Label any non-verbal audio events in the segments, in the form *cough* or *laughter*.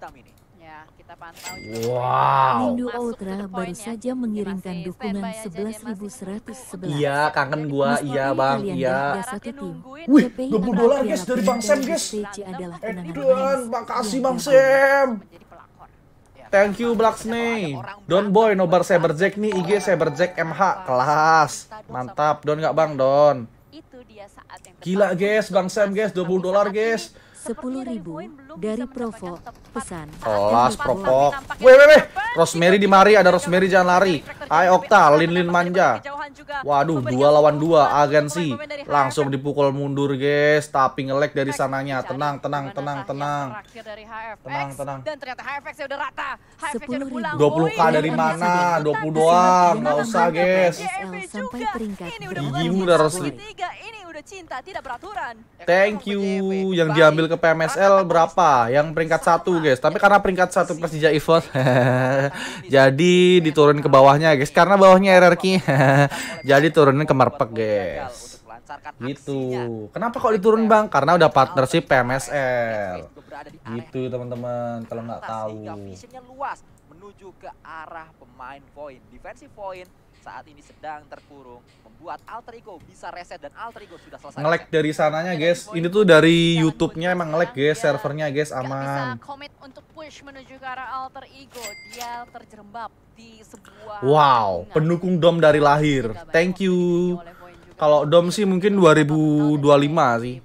hitam ini. Ya, kita pantau juga. Wow. Windu Ultra baru saja mengirimkan dukungan 11.111. Iya, kangen gua. Iya, Bang. Iya. Wih, 20 dolar guys dari Bang Sam guys. Edan, eh, makasih Bang iya, iya, iya. Sam. Thank you Black Snake. Don Boy nobar Cyberjack nih IG Cyberjack MH kelas. Mantap Don nggak Bang Don. Gila guys Bang Sam guys 20 dolar guys sepuluh ribu dari Provo pesan. Kelas Provo. Weh weh weh. Rosemary di mari ada Rosemary jangan lari. Hai Okta, Lin Lin manja juga Waduh, dua lawan dua agensi langsung dipukul mundur, guys. Tapi ngelek dari sananya. Tenang, tenang, tenang, tenang. Tenang, tenang. Dan ternyata HFX ya udah rata. 20k dari mana? 20 doang. Enggak usah, guys. Sampai peringkat. Gigimu udah Ini udah cinta, tidak beraturan. Thank you. Yang diambil ke PMSL berapa? Yang peringkat satu, guys. Tapi karena peringkat satu Persija Evos. *laughs* jadi diturun ke bawahnya, guys. Karena bawahnya RRQ. Jadi turunin ke merpek, guys. Gitu. Kenapa kok diturun, Bang? Karena udah partnership PMSL. Gitu, teman-teman. Kalau nggak tahu. menuju ke arah pemain point. Defensive point saat ini sedang terkurung membuat alter ego bisa reset dan alter ego sudah selesai ngelek dari sananya guys ini tuh dari YouTube-nya emang ngelek guys servernya guys aman push menuju ke arah alter ego. Dia terjerembab di sebuah Wow, arena. pendukung Dom dari lahir. Thank you. Kalau Dom sih mungkin 2025 sih.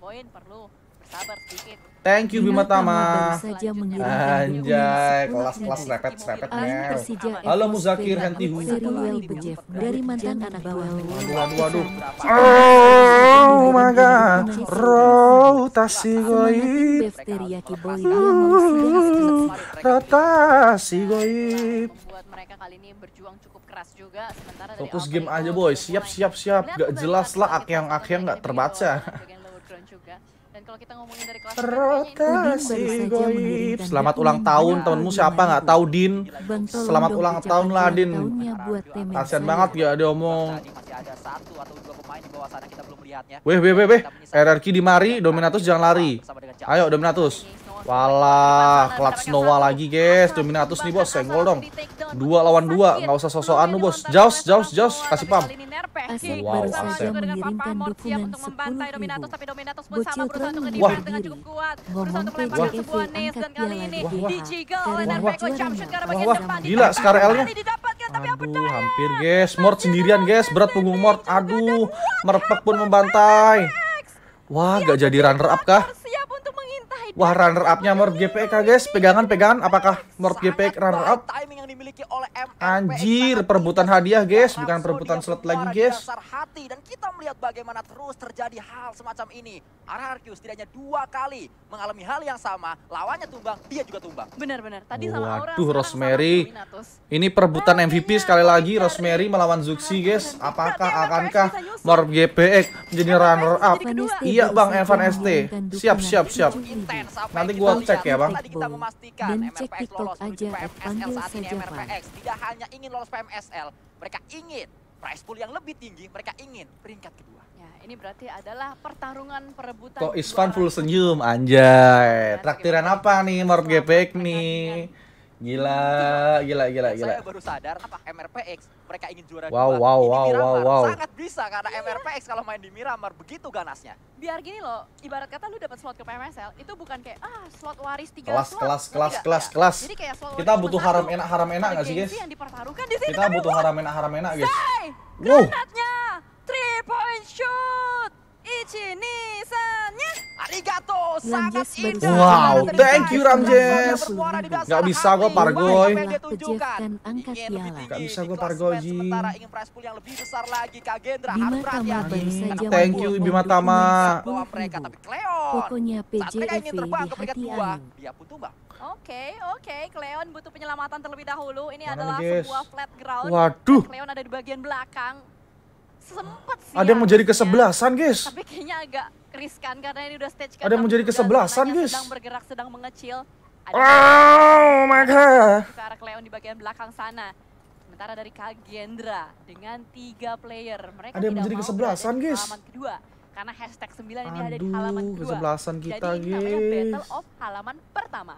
Thank you Bima Tama. Anjay, kelas-kelas repet-repet Halo Muzakir Henti Dari mantan anak bawah. Waduh, waduh. Oh my god, rotasi goib. Rotasi goib. Fokus game aja boy, siap siap siap, gak jelas lah akyang yang gak terbaca. rotasi goib. Selamat ulang tahun temenmu siapa nggak tahu Din. Selamat ulang tahun lah Din. Kasian banget ya dia omong. ada satu atau dua pemain di bawah sana kita Weh, weh, weh, weh. RRQ di mari, Dominatus jangan lari. Ayo, Dominatus. Walah, clutch Noah lagi, guys. Dominatus nih, bos. Senggol dong. Dua lawan dua. Nggak usah sosokan lu, bos. Jaws, Jaws, Jaws. Kasih pam. Asep wow, baru gitu, Wah. Wah. Wah. Wah. Wah. Wah. Wah. wah. Wah. Wah. Wah. Wah. Wah, wah, wah, wah, wah, wah, gila, sekarang Wah. Wah. Aduh, hampir guys. Mort sendirian guys, berat punggung Mort. Aduh, Merpek pun membantai. Wah, iya, gak jadi runner up kah? Wah runner upnya Morph e GPK guys Pegangan-pegangan apakah Morph GPK e runner up Anjir perebutan hadiah guys Bukan perebutan slot lagi guys Dan kita melihat bagaimana terus terjadi hal semacam ini RRQ setidaknya dua kali Mengalami hal yang sama Lawannya tumbang dia juga tumbang Benar-benar tadi sama Waduh Rosemary Ini perebutan MVP sekali lagi Rosemary melawan Zuxi guys Apakah akankah Morph GPK e menjadi runner up Iya bang Evan ST Siap siap siap Nanti gua cek ya, Bang. Tadi kita memastikan Dan lolos aja PMSL saat ini MRPX tidak hanya ingin lolos PMSL, mereka ingin price pool yang lebih tinggi, mereka ingin peringkat kedua. Ya, ini berarti adalah pertarungan perebutan. Kok Isfan full senyum anjay. Iya, Traktiran apa nih Morp nih? Gila, gila, gila, gila. Saya baru sadar apa MRPX mereka ingin juara wow, dua. Wow, wow, Miramar wow, wow. sangat bisa karena yeah. MRPX kalau main di Miramar begitu ganasnya. Biar gini loh, ibarat kata lu dapat slot ke PMSL itu bukan kayak ah slot waris tiga kelas, slot. Kelas, kelas, kelas, kelas, kelas. Jadi kayak slot Kita butuh haram enak, haram enak nggak sih guys? Kita butuh haram enak, haram enak guys. Wow. Ramjes Wow, thank you Ramjes. Gak bisa gue Pargoy. Gak bisa gue Pargoy. Thank you Bima Tama. Pokoknya PJF e, di hati Oke, oke. Cleon butuh penyelamatan terlebih dahulu. Ini adalah sebuah flat ground. Waduh. Cleon ada di bagian belakang sempet sih. Ada yang mau jadi kesebelasan, guys. Tapi kayaknya agak riskan karena ini udah stage Ada yang mau jadi kesebelasan, guys. Sedang bergerak, sedang mengecil. Ada oh my god. Ke arah di bagian belakang sana. Sementara dari Kagendra dengan tiga player, mereka ada yang menjadi kesebelasan, guys. Halaman kedua karena hashtag 9 Aduh, ini ada di halaman kedua. kesebelasan kita, Jadi, guys. Jadi battle of halaman pertama.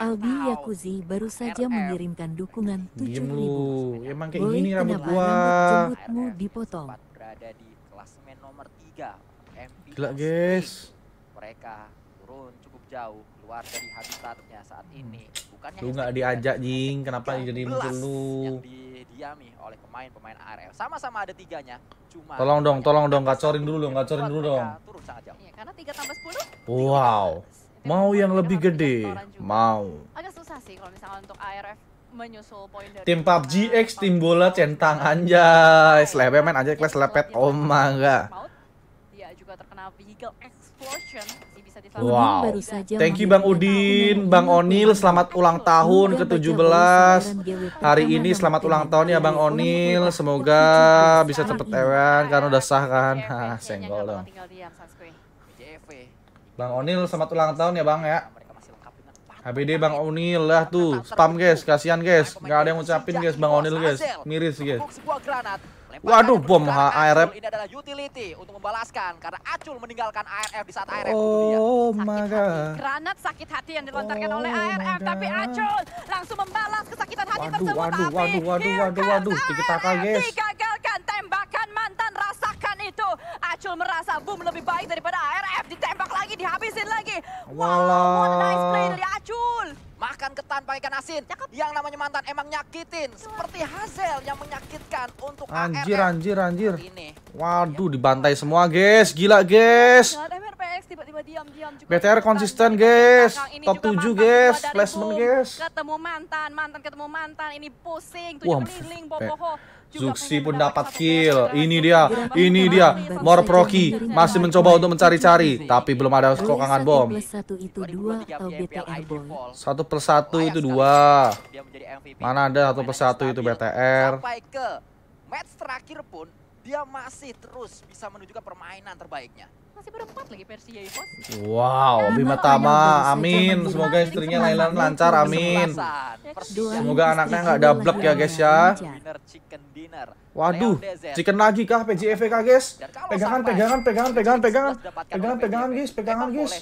Albi Yakuzi baru saja mengirimkan dukungan 7000. Emang kayak gini rambut gua. Rambutmu dipotong. Berada di klasemen nomor 3 Gila, guys. Mereka turun cukup jauh keluar dari habitatnya saat hmm. ini. Bukannya lu nggak diajak jing, kenapa jadi muncul lu? Yang oleh pemain-pemain ARL. Sama-sama ada tiganya, cuma Tolong dong, tolong dong, kacorin dulu dong, kacorin dulu dong. Wow. Mau yang lebih gede, mau. Agak susah sih kalau misalnya untuk ARF menyusul poin dari tim PUBG X tim bola centang anjay selepet main aja kelas lepet omang oh gak. dia Wow. Thank you Bang Udin, Bang Onil, selamat ulang tahun ke-17. Hari ini selamat ulang tahun ya Bang Onil. Semoga bisa cepet ewan ya, karena udah sah kan. Hah, senggol dong. Bang Onil selamat ulang tahun ya Bang ya. HBD Bang Onil lah tuh spam guys kasihan guys nah, nggak ada yang ngucapin guys Bang Onil guys miris guys Waduh bom ARF ini adalah utility untuk membalaskan karena Acul meninggalkan ARF di saat ARF Oh my god granat sakit hati yang dilontarkan oh oleh ARF tapi Acul langsung membalas kesakitan hati waduh, tersebut waduh waduh waduh waduh waduh waduh kita guys Walaupun nice play dari Acul. Makan ketan pakai ikan asin. Cakep. Yang namanya mantan emang nyakitin. Seperti Hazel yang menyakitkan untuk anjir, ARM. Anjir, anjir, anjir. Waduh, dibantai semua, guys. Gila, guys. BTR konsisten guys, top 7 guys, placement guys. Ketemu mantan, mantan ketemu mantan, ini pusing, tujuh keliling, boboho. Zuxi pun dapat kill. Ini dia, ini dia. Morproki masih mencoba untuk mencari-cari, tapi belum ada kokangan bom. Satu persatu satu itu dua. Mana ada satu persatu itu BTR. ke match terakhir pun dia masih terus bisa menunjukkan permainan terbaiknya. Masih berempat lagi versi Ivos. Wow, Bima Tama, amin. Semoga istrinya Lailan lancar, amin. Semoga anaknya nggak double ya guys ya. Waduh, chicken lagi kah PJFK kah guys? Pegangan, pegangan, pegangan, pegangan, pegangan, pegangan, pegangan guys, pegangan guys.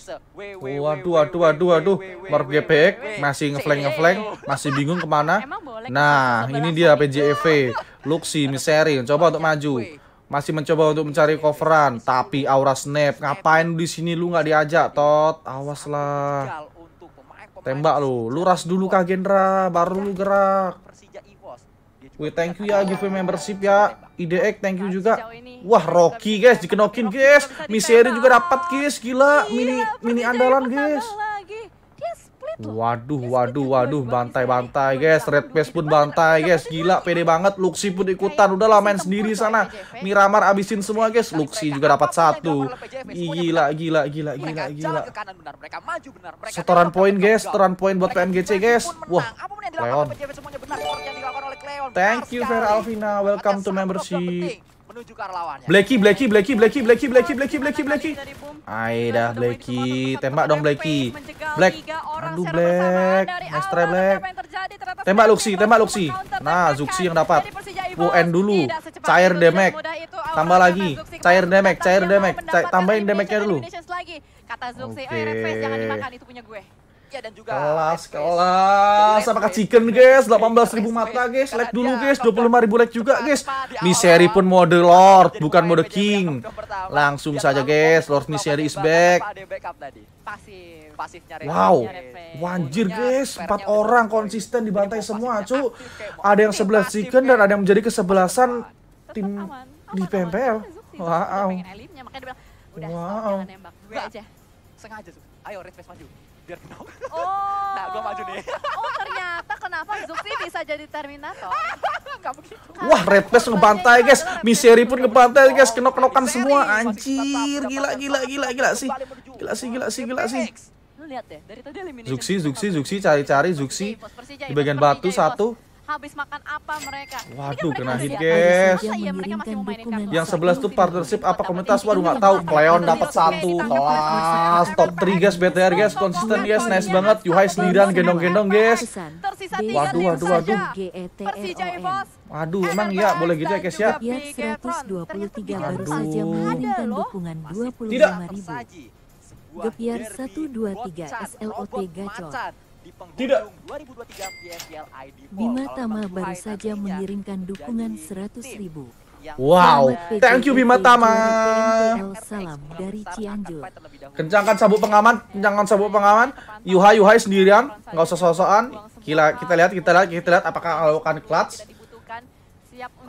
Waduh, waduh, waduh, waduh. Baru gepek, masih ngeflank ngeflank, masih bingung kemana. Nah, ini dia PJFK. *laughs* Luxi, Miseri coba untuk maju. Masih mencoba untuk mencari coveran, tapi Aura Snap ngapain di sini lu nggak diajak, Tot? Awas lah. Tembak lu, lu ras dulu kah Gendra, baru lu gerak. Wih, thank you ya giveaway membership ya. IDX thank you juga. Wah, Rocky guys dikenokin guys. Miseri juga dapat guys, gila. Mini mini andalan guys. Waduh, waduh, waduh, bantai-bantai guys. Red face pun bantai guys. Gila, pede banget. Luxi pun ikutan. Udahlah main sendiri sana. Miramar abisin semua guys. Luxi juga dapat satu. Gila, gila, gila, gila, gila. Setoran poin guys, setoran poin buat PMGC, guys. Wah, Leon. Thank you Vera Alvina, welcome to membership menuju ke arah lawannya. Blacky, Blacky, Blacky, Blacky, Blacky, Blacky, Blacky, Blacky, Blacky. Aida, Blacky, tembak dong Blacky. Black. Aduh Black, nice Black. Tembak Luxi, tembak Luxi. Nah, Zuxi yang dapat. End dulu, cair demek. Tambah lagi, cair demek. cair demek. tambahin demeknya dulu. Kata Zuxi, eh jangan dimakan itu punya gue. Iya, dan juga kelas kelas sama ke chicken guys ribu mata guys like dulu guys ribu like juga guys Misery pun mode lord bukan mode king langsung saja guys lord Misery is back wow wanjir guys empat orang konsisten dibantai semua cu ada yang sebelah chicken dan ada yang menjadi kesebelasan tim di PMPL wow wow *laughs* sengaja ayo red face maju biar kenal. Oh. Nah, gue maju deh Oh, ternyata kenapa Zuxi bisa jadi Terminator? *laughs* Wah, Repes ngebantai, guys. Misery pun ngebantai, guys. Kenok-kenokan semua. Anjir, gila, gila, gila, gila sih. Gila sih, gila sih, gila sih. Zuxi lihat deh, dari tadi Zuxi, Zuxi, Zuxi, cari-cari Zuxi Di bagian batu satu habis makan apa mereka. Kan waduh, kena hit, guys. Yang iya, sebelas tuh partnership apa komunitas? Waduh, nggak tahu. Leon dapat satu kelas. Kan? Top 3 guys, BTR guys, konsisten guys, nice banget. Yuhai sendirian gendong-gendong guys. Waduh, waduh, waduh. E eh, waduh, eh, emang iya boleh gitu ya, guys ya. Ya 123 baru saja mengirimkan dukungan 25 ribu. Gepiar 123 SLOT gacor. Tidak. Bima Tama baru saja mengirimkan dukungan 100 ribu. Wow, thank you Bima Tama. Salam dari Cianjur. Kencangkan sabuk pengaman, kencangkan sabuk pengaman. Yuhai Yuhai sendirian, nggak usah sosokan. Gila, kita lihat, kita lihat, kita lihat apakah melakukan clutch.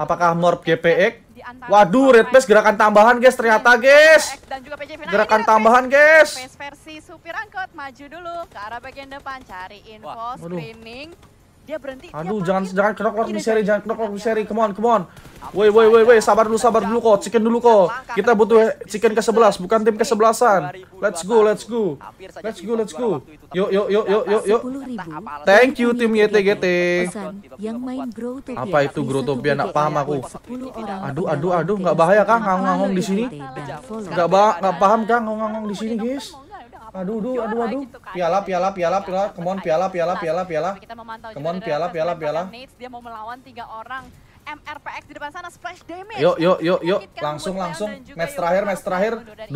Apakah morp GPX? antara Waduh, Red Pace gerakan tambahan guys ternyata guys. Dan juga PJ Final. Gerakan tambahan guys. Pace versi supir angkot maju dulu ke arah bagian depan cari info Wah. screening. Dia berhenti. Aduh, dia jangan jangan kenok lock seri, jangan kenok lock seri. Come on, come on. Woi, woi, woi, woi, sabar dulu, sabar dulu kok. Chicken dulu kok. Kita butuh chicken ke-11, bukan tim ke-11-an. Let's go, let's go. Let's go, let's go. Yuk, yuk, yuk, yuk, yuk, yuk. Thank you tim YTGT. Apa itu Growtopia? Nak paham aku. Aduh, aduh, aduh, nggak bahaya kah ngangong di sini? Nggak bah, nggak paham kah ngangong di sini, guys? Aduh, aduh, aduh, aduh. Gitu kan. Piala, piala, piala, piala. Kemon, piala, piala, piala, piala. Kemon, piala, piala, piala. Dia mau melawan tiga orang. MRPX di depan sana splash damage. Yuk yuk yuk yuk langsung langsung match terakhir match terakhir 20.000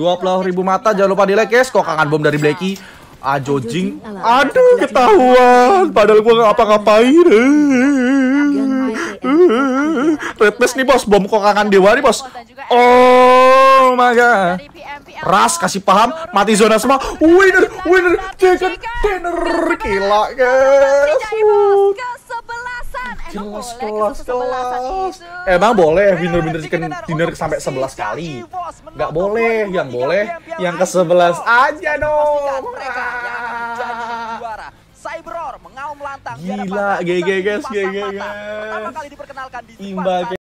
mata jangan lupa di like guys ya. kok kangen bom dari Blacky. Ajo jing. Aduh ketahuan padahal gua ngapa-ngapain. Red nih bos bom kok kangen dewa nih bos. Oh my god. Ras kasih paham, mati zona semua. Winner, winner, Jaken winner. Gila, guys. Jelas, jelas, jelas. Emang boleh iya, winner-winner chicken dinner sampai 11 kali. Nggak boleh, yang boleh yang ke-11 aja dong. Cyberor mengaum lantang Gila, GG guys, GG guys. Pertama kali diperkenalkan di